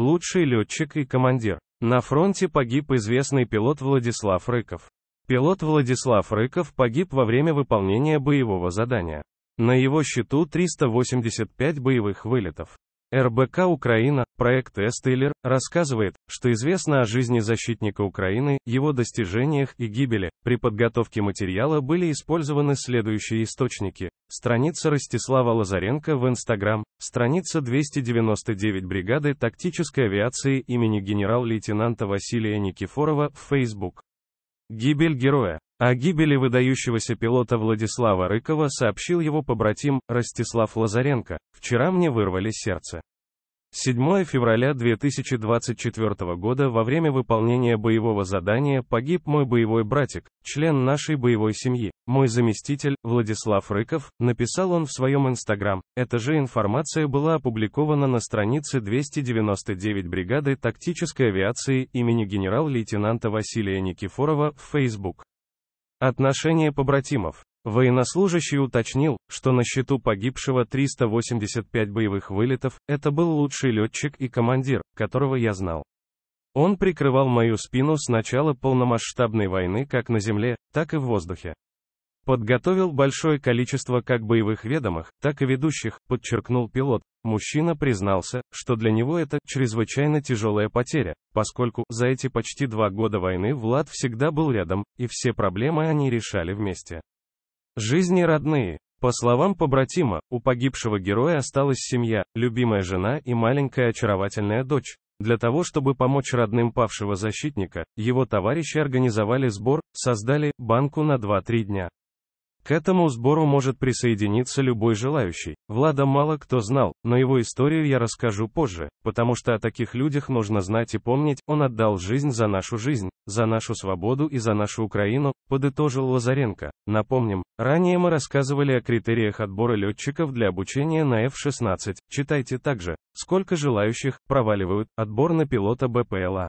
Лучший летчик и командир. На фронте погиб известный пилот Владислав Рыков. Пилот Владислав Рыков погиб во время выполнения боевого задания. На его счету 385 боевых вылетов. РБК Украина, Проект Эстейлер рассказывает, что известно о жизни защитника Украины, его достижениях и гибели. При подготовке материала были использованы следующие источники. Страница Ростислава Лазаренко в Инстаграм, страница 299 бригады тактической авиации имени генерал-лейтенанта Василия Никифорова в Facebook. Гибель героя. О гибели выдающегося пилота Владислава Рыкова сообщил его побратим, Ростислав Лазаренко. «Вчера мне вырвали сердце. 7 февраля 2024 года во время выполнения боевого задания погиб мой боевой братик, член нашей боевой семьи. Мой заместитель, Владислав Рыков, написал он в своем инстаграм. Эта же информация была опубликована на странице 299 бригады тактической авиации имени генерал-лейтенанта Василия Никифорова в Facebook. Отношения побратимов. Военнослужащий уточнил, что на счету погибшего 385 боевых вылетов, это был лучший летчик и командир, которого я знал. Он прикрывал мою спину с начала полномасштабной войны как на земле, так и в воздухе. Подготовил большое количество как боевых ведомых, так и ведущих, подчеркнул пилот. Мужчина признался, что для него это чрезвычайно тяжелая потеря, поскольку за эти почти два года войны Влад всегда был рядом, и все проблемы они решали вместе. Жизни родные. По словам побратима, у погибшего героя осталась семья, любимая жена и маленькая очаровательная дочь. Для того, чтобы помочь родным павшего защитника, его товарищи организовали сбор, создали банку на 2-3 дня. К этому сбору может присоединиться любой желающий. Влада мало кто знал, но его историю я расскажу позже, потому что о таких людях нужно знать и помнить, он отдал жизнь за нашу жизнь, за нашу свободу и за нашу Украину, подытожил Лазаренко. Напомним, ранее мы рассказывали о критериях отбора летчиков для обучения на F-16, читайте также, сколько желающих проваливают отбор на пилота БПЛА.